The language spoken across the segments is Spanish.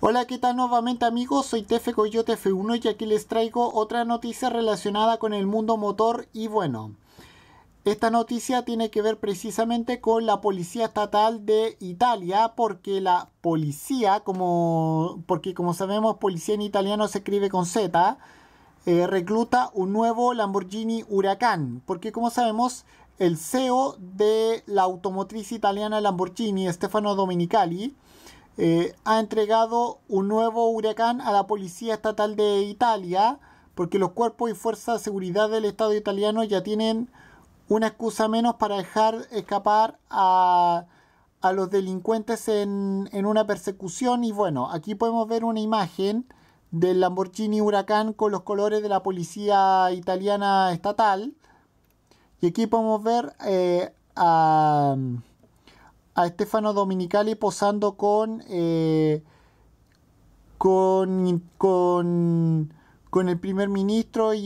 Hola, ¿qué tal nuevamente amigos? Soy Tefe Coyote F1 y aquí les traigo otra noticia relacionada con el mundo motor y bueno, esta noticia tiene que ver precisamente con la Policía Estatal de Italia porque la policía, como, porque como sabemos policía en italiano se escribe con Z, eh, recluta un nuevo Lamborghini Huracán porque como sabemos el CEO de la automotriz italiana Lamborghini, Stefano Domenicali, eh, ha entregado un nuevo huracán a la Policía Estatal de Italia, porque los cuerpos y fuerzas de seguridad del Estado italiano ya tienen una excusa menos para dejar escapar a, los delincuentes en, una persecución. Y bueno, aquí podemos ver una imagen del Lamborghini Huracán con los colores de la Policía Italiana Estatal. Y aquí podemos ver eh, a a Stefano Dominicali posando eh, con, con, con, el primer ministro e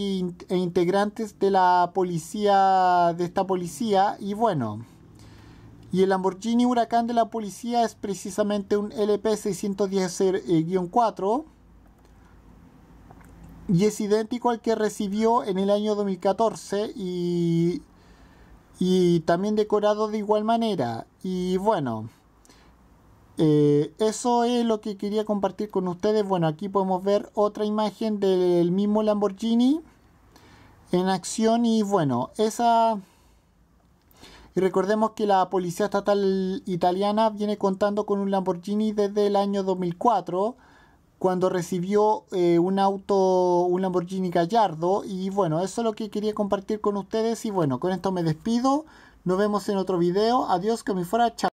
integrantes de la policía, de esta policía. Y bueno, y el Lamborghini Huracán de la policía es precisamente un LP610-4 eh, y es idéntico al que recibió en el año 2014 y y también decorado de igual manera. Y bueno, eh, eso es lo que quería compartir con ustedes. Bueno, aquí podemos ver otra imagen del mismo Lamborghini en acción y bueno, esa... Y recordemos que la Policía Estatal Italiana viene contando con un Lamborghini desde el año 2004 cuando recibió eh, un auto, un Lamborghini Gallardo. Y bueno, eso es lo que quería compartir con ustedes. Y bueno, con esto me despido. Nos vemos en otro video. Adiós, que me fuera. Chao.